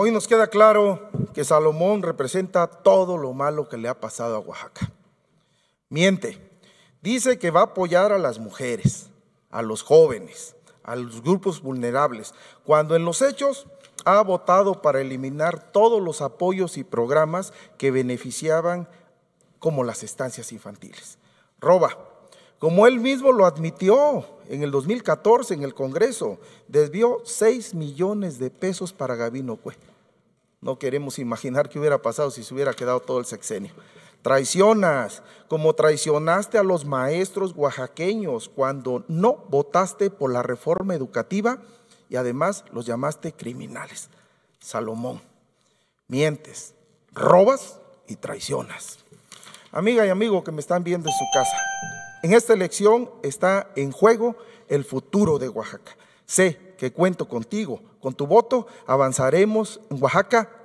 Hoy nos queda claro que Salomón representa todo lo malo que le ha pasado a Oaxaca. Miente. Dice que va a apoyar a las mujeres, a los jóvenes, a los grupos vulnerables, cuando en los hechos ha votado para eliminar todos los apoyos y programas que beneficiaban como las estancias infantiles. Roba, como él mismo lo admitió, en el 2014 en el Congreso desvió 6 millones de pesos para Gabino Cue. No queremos imaginar qué hubiera pasado si se hubiera quedado todo el sexenio. Traicionas, como traicionaste a los maestros oaxaqueños cuando no votaste por la reforma educativa y además los llamaste criminales. Salomón, mientes, robas y traicionas. Amiga y amigo que me están viendo en su casa, en esta elección está en juego el futuro de Oaxaca. Sé que cuento contigo, con tu voto avanzaremos en Oaxaca